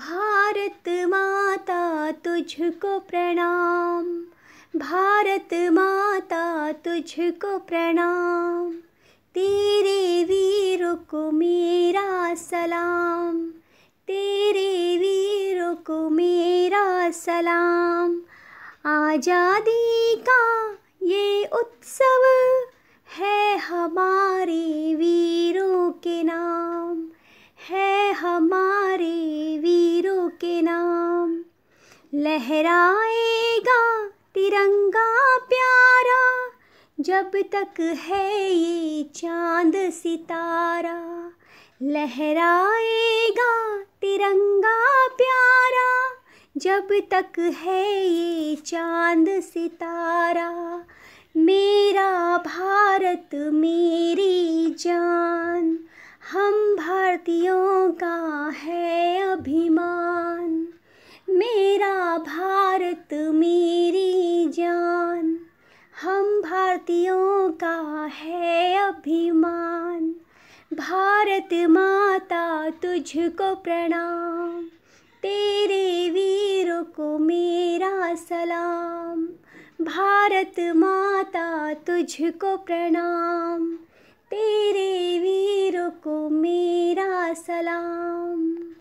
भारत माता तुझको प्रणाम भारत माता तुझको प्रणाम तेरे वीर को मेरा सलाम तेरे वीर को मेरा सलाम आज़ादी का ये उत्सव है हमारे वीरों के नाम है हमारे लहराएगा तिरंगा प्यारा जब तक है ये चांद सितारा लहराएगा तिरंगा प्यारा जब तक है ये चांद सितारा मेरा भारत मेरी जान हम भारतीयों का है अभिमान भारत मेरी जान हम भारतीयों का है अभिमान भारत माता तुझको प्रणाम तेरे वीरों को मेरा सलाम भारत माता तुझको प्रणाम तेरे वीरों को मेरा सलाम